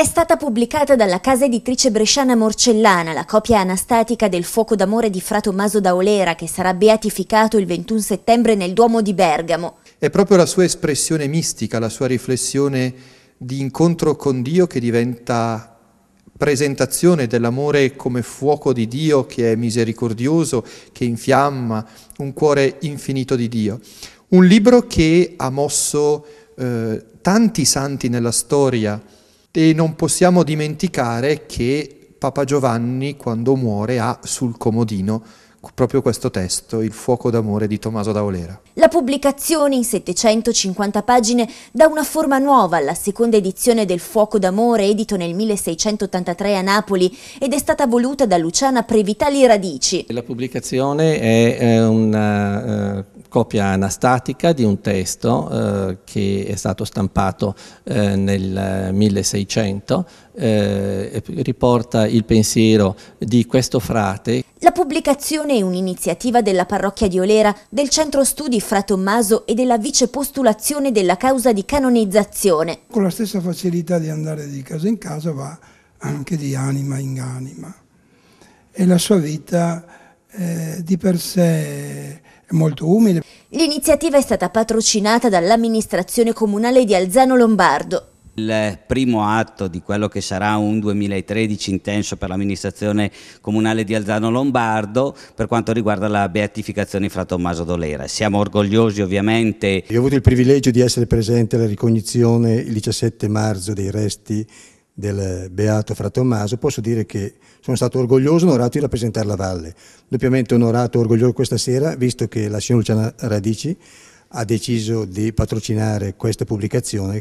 È stata pubblicata dalla casa editrice bresciana Morcellana la copia anastatica del Fuoco d'amore di Frato Maso da Olera che sarà beatificato il 21 settembre nel Duomo di Bergamo. È proprio la sua espressione mistica, la sua riflessione di incontro con Dio che diventa presentazione dell'amore come fuoco di Dio che è misericordioso, che infiamma, un cuore infinito di Dio. Un libro che ha mosso eh, tanti santi nella storia, e non possiamo dimenticare che Papa Giovanni, quando muore, ha sul comodino proprio questo testo, Il fuoco d'amore di Tommaso d'Aolera. La pubblicazione in 750 pagine dà una forma nuova alla seconda edizione del Fuoco d'amore edito nel 1683 a Napoli ed è stata voluta da Luciana Previtali Radici. La pubblicazione è eh, una eh, copia anastatica di un testo eh, che è stato stampato eh, nel 1600 eh, eh riporta il pensiero di questo frate. La pubblicazione è un'iniziativa della parrocchia di Olera, del centro studi Fra Tommaso e della vicepostulazione della causa di canonizzazione. Con la stessa facilità di andare di casa in casa va anche di anima in anima e la sua vita eh, di per sé molto umile. L'iniziativa è stata patrocinata dall'amministrazione comunale di Alzano Lombardo. Il primo atto di quello che sarà un 2013 intenso per l'amministrazione comunale di Alzano Lombardo per quanto riguarda la beatificazione Fra Tommaso Dolera. Siamo orgogliosi ovviamente. Io ho avuto il privilegio di essere presente alla ricognizione il 17 marzo dei resti del beato fra Tommaso, posso dire che sono stato orgoglioso e onorato di rappresentare la Valle. Doppiamente onorato e orgoglioso questa sera, visto che la signora Luciana Radici ha deciso di patrocinare questa pubblicazione.